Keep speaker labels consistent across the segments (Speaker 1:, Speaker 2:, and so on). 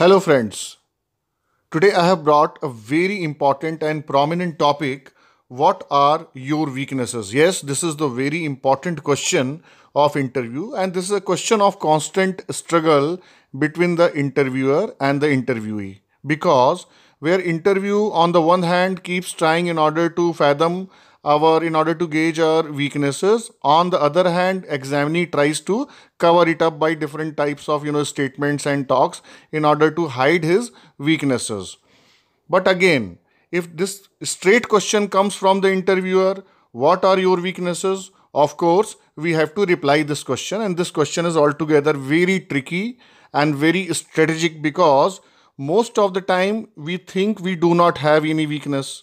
Speaker 1: Hello friends. Today I have brought a very important and prominent topic. What are your weaknesses? Yes, this is the very important question of interview and this is a question of constant struggle between the interviewer and the interviewee because where interview on the one hand keeps trying in order to fathom our in order to gauge our weaknesses on the other hand examinee tries to cover it up by different types of you know statements and talks in order to hide his weaknesses but again if this straight question comes from the interviewer what are your weaknesses of course we have to reply this question and this question is altogether very tricky and very strategic because most of the time we think we do not have any weakness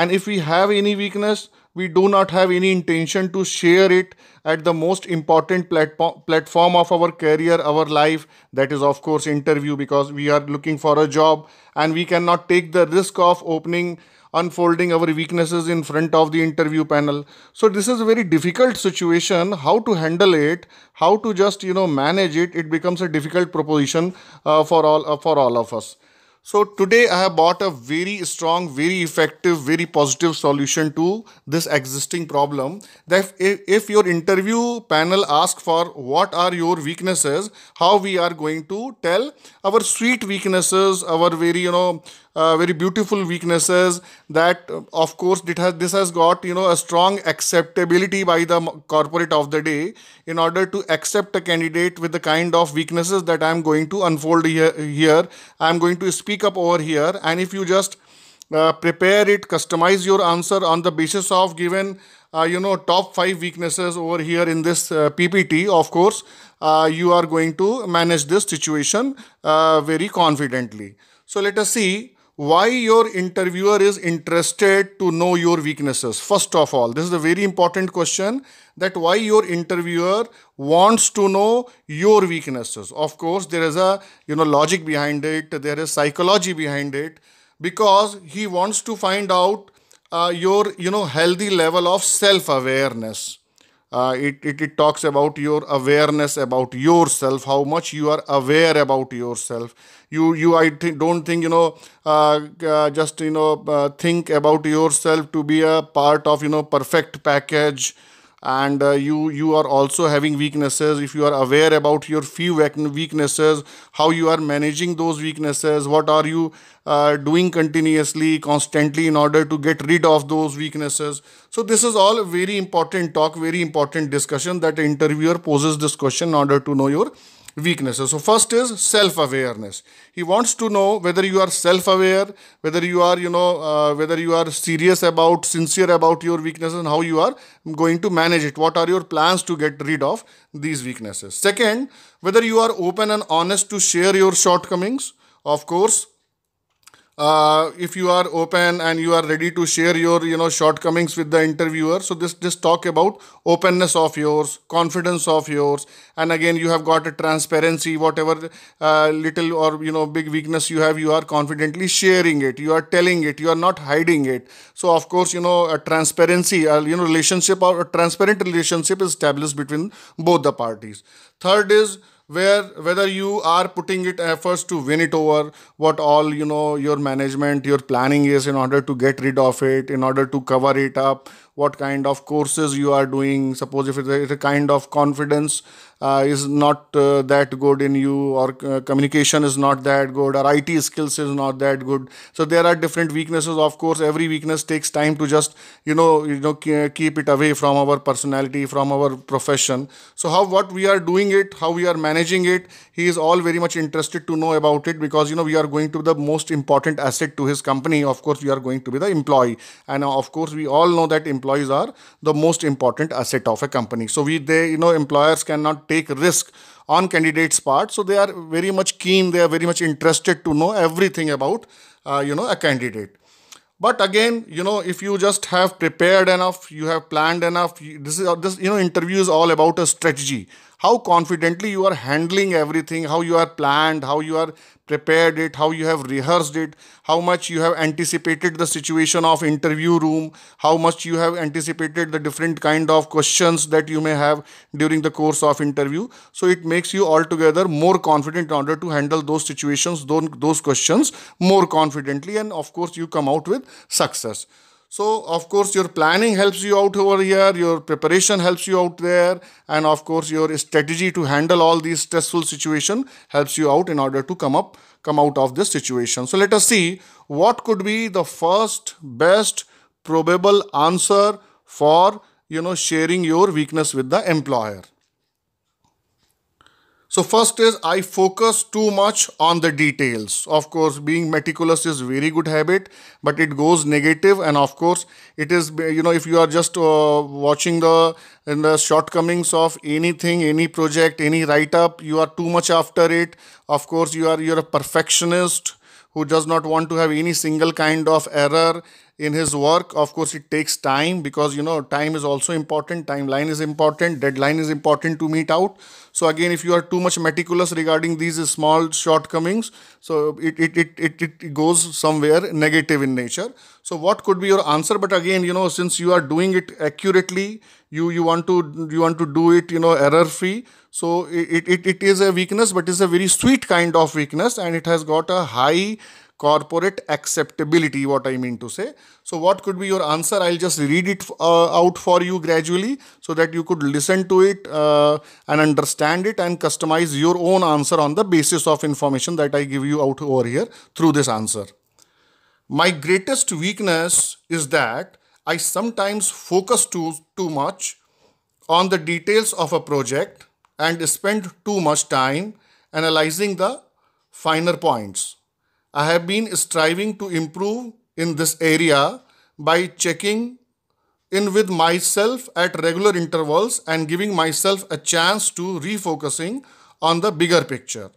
Speaker 1: and if we have any weakness we do not have any intention to share it at the most important platform platform of our career our life that is of course interview because we are looking for a job and we cannot take the risk of opening unfolding our weaknesses in front of the interview panel so this is a very difficult situation how to handle it how to just you know manage it it becomes a difficult proposition uh, for all uh, for all of us so today I have bought a very strong, very effective, very positive solution to this existing problem. That if, if your interview panel asks for what are your weaknesses, how we are going to tell our sweet weaknesses, our very, you know, uh, very beautiful weaknesses that uh, of course it has this has got you know a strong acceptability by the corporate of the day in order to accept a candidate with the kind of weaknesses that i am going to unfold here, i am going to speak up over here and if you just uh, prepare it customize your answer on the basis of given uh, you know top 5 weaknesses over here in this uh, ppt of course uh, you are going to manage this situation very confidently so let us see why your interviewer is interested to know your weaknesses first of all this is a very important question that why your interviewer wants to know your weaknesses of course there is a you know logic behind it there is psychology behind it because he wants to find out uh, your you know healthy level of self awareness uh, it, it, it talks about your awareness about yourself, how much you are aware about yourself. You, you I th- don't think, you know, uh, uh, just, you know, uh, think about yourself to be a part of, you know, perfect package and uh, you you are also having weaknesses if you are aware about your few weaknesses how you are managing those weaknesses what are you uh, doing continuously constantly in order to get rid of those weaknesses so this is all very important talk very important discussion that interviewer poses this question in order to know your weaknesses. So first is self-awareness. He wants to know whether you are self-aware, whether you are, you know, uh, whether you are serious about, sincere about your weaknesses and how you are going to manage it. What are your plans to get rid of these weaknesses? Second, whether you are open and honest to share your shortcomings. Of course, uh, if you are open and you are ready to share your you know shortcomings with the interviewer so this just talk about openness of yours confidence of yours and again you have got a transparency whatever uh, little or you know big weakness you have you are confidently sharing it you are telling it you are not hiding it so of course you know a transparency a you know relationship or a transparent relationship is established between both the parties third is where whether you are putting it efforts to win it over what all you know your management your planning is in order to get rid of it in order to cover it up what kind of courses you are doing suppose if it's a, kind of confidence uh, is not uh, that good in you or uh, communication is not that good or IT skills is not that good so there are different weaknesses of course every weakness takes time to just you know you know keep it away from our personality from our profession so how what we are doing it how we are managing it he is all very much interested to know about it because you know we are going to the most important asset to his company of course we are going to be the employee and uh, of course we all know that employee employees are the most important asset of a company so we they you know employers cannot take risk on candidates part so they are very much keen they are very much interested to know everything about uh, you know a candidate but again you know if you just have prepared enough you have planned enough this is this you know interview is all about a strategy how confidently you are handling everything, how you are planned, how you are prepared it, how you have rehearsed it, how much you have anticipated the situation of interview room, how much you have anticipated the different kind of questions that you may have during the course of interview. So it makes you altogether more confident in order to handle those situations, those questions more confidently and of course you come out with success. So, of course, your planning helps you out over here, your preparation helps you out there, and of course, your strategy to handle all these stressful situation helps you out in order to come up, come out of this situation. So, let us see what could be the first best probable answer for, you know, sharing your weakness with the employer. So first is I focus too much on the details. Of course, being meticulous is very good habit, but it goes negative and of course it is, you know, if you are just uh, watching the, the shortcomings of anything, any project, any write-up, you are too much after it. Of course, you are, you're a perfectionist who does not want to have any single kind of error in his work. Of course, it takes time because you know time is also important, timeline is important, deadline is important to meet out. So again, if you are too much meticulous regarding these small shortcomings, so it it, it, it, it goes somewhere negative in nature. So what could be your answer? But again, you know, since you are doing it accurately, you you want to you want to do it, you know, error free. So it, it, it is a weakness, but it's a very sweet kind of weakness and it has got a high corporate acceptability, what I mean to say. So what could be your answer? I'll just read it uh, out for you gradually so that you could listen to it uh, and understand it and customize your own answer on the basis of information that I give you out over here through this answer. My greatest weakness is that I sometimes focus too, too much on the details of a project and spend too much time analyzing the finer points. I have been striving to improve in this area by checking in with myself at regular intervals and giving myself a chance to refocusing on the bigger picture.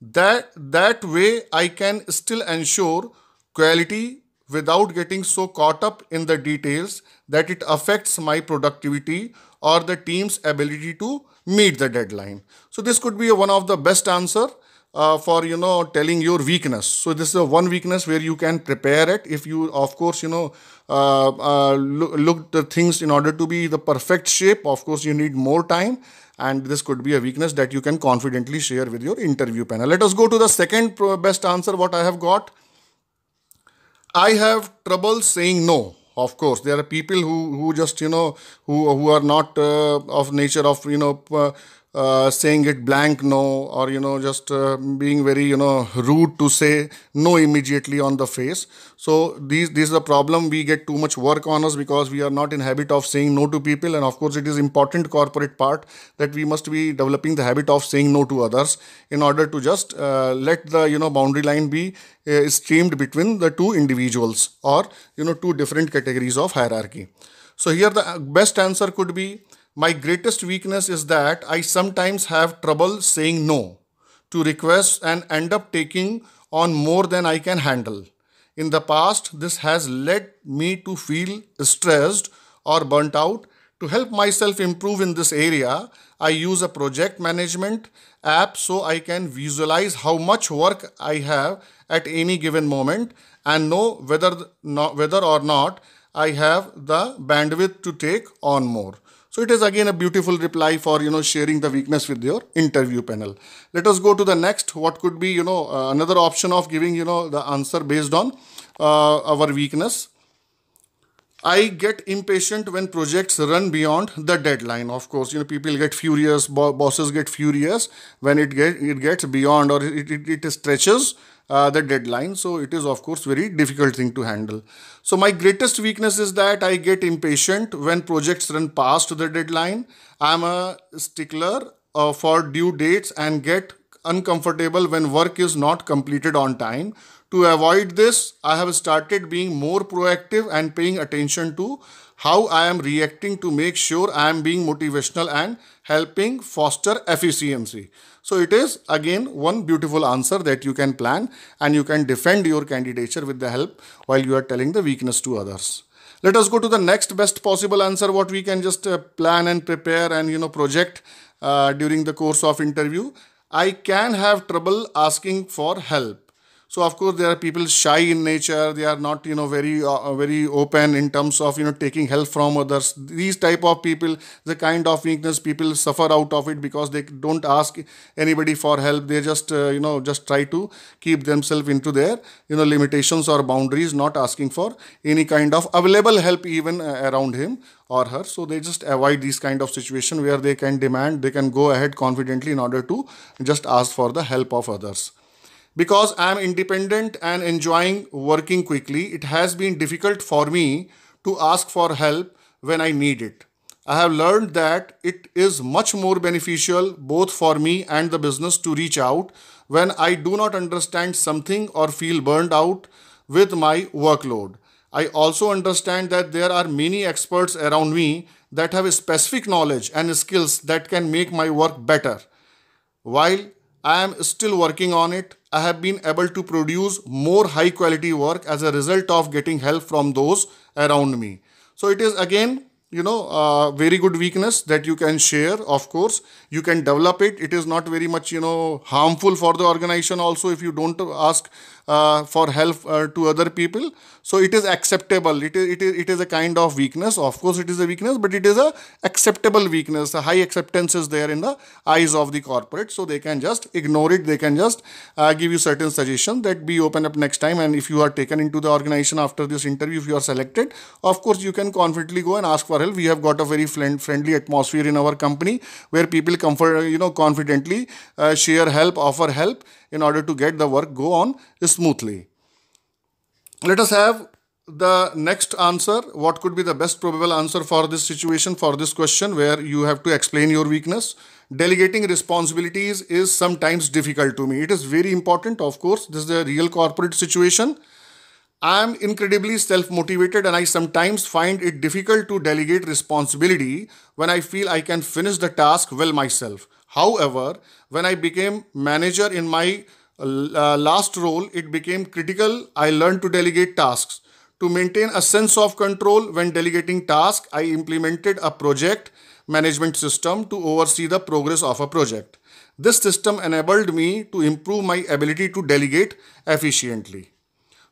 Speaker 1: That, that way I can still ensure quality without getting so caught up in the details that it affects my productivity or the team's ability to meet the deadline. So this could be one of the best answer uh, for you know telling your weakness so this is a one weakness where you can prepare it if you of course you know uh, uh, look, look the things in order to be the perfect shape of course you need more time and this could be a weakness that you can confidently share with your interview panel let us go to the second best answer what i have got i have trouble saying no of course there are people who who just you know who who are not uh, of nature of you know uh, uh, saying it blank no or you know just uh, being very you know rude to say no immediately on the face so these this is the problem we get too much work on us because we are not in habit of saying no to people and of course it is important corporate part that we must be developing the habit of saying no to others in order to just uh, let the you know boundary line be uh, streamed between the two individuals or you know two different categories of hierarchy so here the best answer could be my greatest weakness is that I sometimes have trouble saying no to requests and end up taking on more than I can handle. In the past, this has led me to feel stressed or burnt out. To help myself improve in this area, I use a project management app so I can visualize how much work I have at any given moment and know whether, whether or not I have the bandwidth to take on more. So it is again a beautiful reply for, you know, sharing the weakness with your interview panel. Let us go to the next. What could be, you know, uh, another option of giving, you know, the answer based on uh, our weakness. I get impatient when projects run beyond the deadline. Of course, you know people get furious, bo bosses get furious when it get it gets beyond or it it, it stretches uh, the deadline. So it is of course very difficult thing to handle. So my greatest weakness is that I get impatient when projects run past the deadline. I'm a stickler uh, for due dates and get uncomfortable when work is not completed on time. To avoid this, I have started being more proactive and paying attention to how I am reacting to make sure I am being motivational and helping foster efficiency. So it is again one beautiful answer that you can plan and you can defend your candidature with the help while you are telling the weakness to others. Let us go to the next best possible answer what we can just uh, plan and prepare and you know project uh, during the course of interview. I can have trouble asking for help so of course there are people shy in nature they are not you know very uh, uh, very open in terms of you know taking help from others these type of people the kind of weakness people suffer out of it because they don't ask anybody for help they just uh, you know just try to keep themselves into their you know limitations or boundaries not asking for any kind of available help even uh, around him or her so they just avoid these kind of situation where they can demand they can go ahead confidently in order to just ask for the help of others because I am independent and enjoying working quickly, it has been difficult for me to ask for help when I need it. I have learned that it is much more beneficial both for me and the business to reach out when I do not understand something or feel burned out with my workload. I also understand that there are many experts around me that have specific knowledge and skills that can make my work better. While I am still working on it. I have been able to produce more high quality work as a result of getting help from those around me. So it is again, you know, uh, very good weakness that you can share. Of course, you can develop it. It is not very much, you know, harmful for the organization also if you don't ask uh, for help uh, to other people so it is acceptable it is, it is it is a kind of weakness of course it is a weakness but it is a acceptable weakness a high acceptance is there in the eyes of the corporate so they can just ignore it they can just uh, give you certain suggestions that be open up next time and if you are taken into the organization after this interview if you are selected of course you can confidently go and ask for help we have got a very friendly atmosphere in our company where people comfort you know confidently uh, share help offer help in order to get the work go on smoothly. Let us have the next answer. What could be the best probable answer for this situation, for this question where you have to explain your weakness? Delegating responsibilities is sometimes difficult to me. It is very important, of course. This is a real corporate situation. I am incredibly self motivated and I sometimes find it difficult to delegate responsibility when I feel I can finish the task well myself. However, when I became manager in my uh, last role, it became critical. I learned to delegate tasks. To maintain a sense of control when delegating tasks, I implemented a project management system to oversee the progress of a project. This system enabled me to improve my ability to delegate efficiently.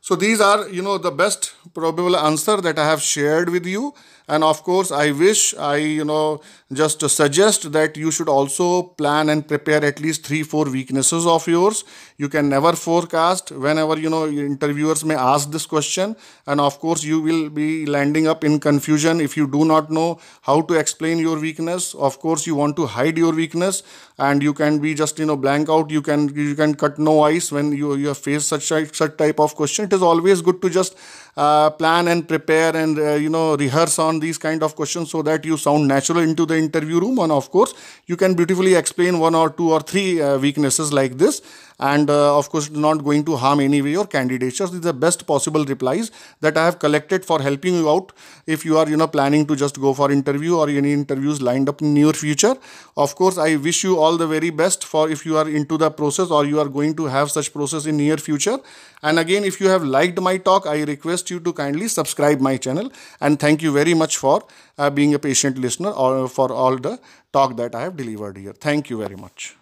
Speaker 1: So these are, you know, the best probable answer that I have shared with you. And of course, I wish I, you know, just suggest that you should also plan and prepare at least three, four weaknesses of yours. You can never forecast whenever, you know, interviewers may ask this question. And of course, you will be landing up in confusion if you do not know how to explain your weakness. Of course, you want to hide your weakness and you can be just, you know, blank out. You can, you can cut no ice when you, you face such, such type of question it is always good to just uh, plan and prepare and uh, you know rehearse on these kind of questions so that you sound natural into the interview room and of course you can beautifully explain one or two or three uh, weaknesses like this and uh, of course not going to harm anyway your candidatures. These are the best possible replies that I have collected for helping you out if you are you know planning to just go for interview or any interviews lined up in near future. Of course, I wish you all the very best for if you are into the process or you are going to have such process in near future. And again, if you have liked my talk, I request you to kindly subscribe my channel and thank you very much for uh, being a patient listener or for all the talk that I have delivered here. Thank you very much.